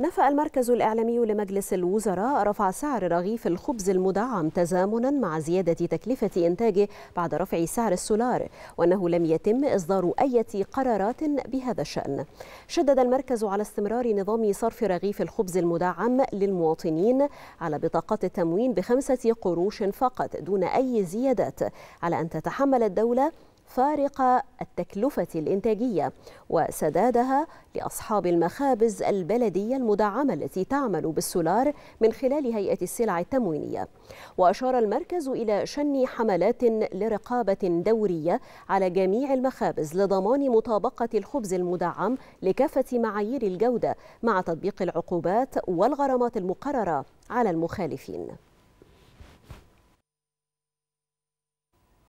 نفى المركز الإعلامي لمجلس الوزراء رفع سعر رغيف الخبز المدعم تزامنا مع زيادة تكلفة إنتاجه بعد رفع سعر السولار وأنه لم يتم إصدار أي قرارات بهذا الشأن شدد المركز على استمرار نظام صرف رغيف الخبز المدعم للمواطنين على بطاقات التموين بخمسة قروش فقط دون أي زيادات على أن تتحمل الدولة فارق التكلفة الإنتاجية وسدادها لأصحاب المخابز البلدية المدعمة التي تعمل بالسولار من خلال هيئة السلع التموينية وأشار المركز إلى شن حملات لرقابة دورية على جميع المخابز لضمان مطابقة الخبز المدعم لكافة معايير الجودة مع تطبيق العقوبات والغرامات المقررة على المخالفين